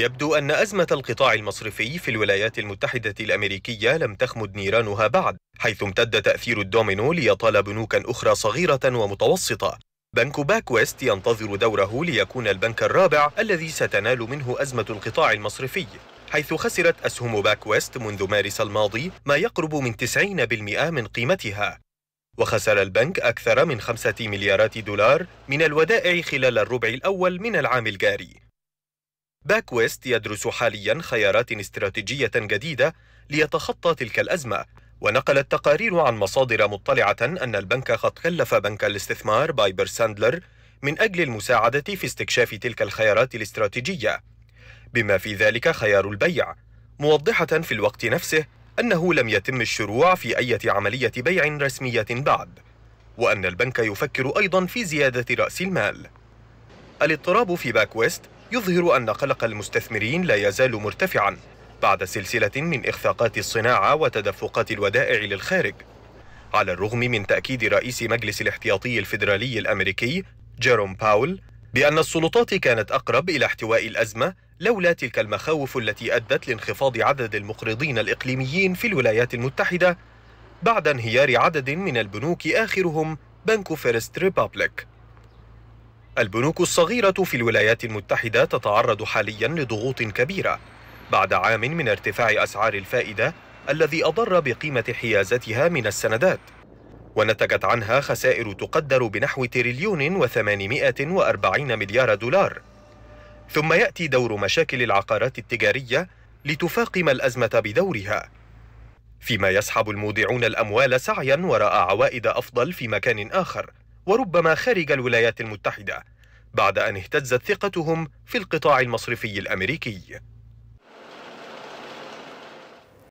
يبدو أن أزمة القطاع المصرفي في الولايات المتحدة الأمريكية لم تخمد نيرانها بعد حيث امتد تأثير الدومينو ليطال بنوكا أخرى صغيرة ومتوسطة بنك باك ويست ينتظر دوره ليكون البنك الرابع الذي ستنال منه أزمة القطاع المصرفي حيث خسرت أسهم باك ويست منذ مارس الماضي ما يقرب من 90% من قيمتها وخسر البنك أكثر من 5 مليارات دولار من الودائع خلال الربع الأول من العام الجاري باك ويست يدرس حاليا خيارات استراتيجية جديدة ليتخطى تلك الأزمة ونقلت تقارير عن مصادر مطلعة أن البنك قد كلف بنك الاستثمار بايبر ساندلر من أجل المساعدة في استكشاف تلك الخيارات الاستراتيجية بما في ذلك خيار البيع موضحة في الوقت نفسه أنه لم يتم الشروع في أي عملية بيع رسمية بعد وأن البنك يفكر أيضا في زيادة رأس المال الاضطراب في باك ويست يظهر أن قلق المستثمرين لا يزال مرتفعا بعد سلسلة من إخفاقات الصناعة وتدفقات الودائع للخارج على الرغم من تأكيد رئيس مجلس الاحتياطي الفيدرالي الأمريكي جيروم باول بأن السلطات كانت أقرب إلى احتواء الأزمة لولا تلك المخاوف التي أدت لانخفاض عدد المقرضين الإقليميين في الولايات المتحدة بعد انهيار عدد من البنوك آخرهم بنك فيرست ريبابليك البنوك الصغيرة في الولايات المتحدة تتعرض حاليا لضغوط كبيرة بعد عام من ارتفاع أسعار الفائدة الذي أضر بقيمة حيازتها من السندات ونتجت عنها خسائر تقدر بنحو تريليون وثمانمائة وأربعين مليار دولار ثم يأتي دور مشاكل العقارات التجارية لتفاقم الأزمة بدورها فيما يسحب المودعون الأموال سعيا وراء عوائد أفضل في مكان آخر وربما خارج الولايات المتحدة بعد أن اهتزت ثقتهم في القطاع المصرفي الأمريكي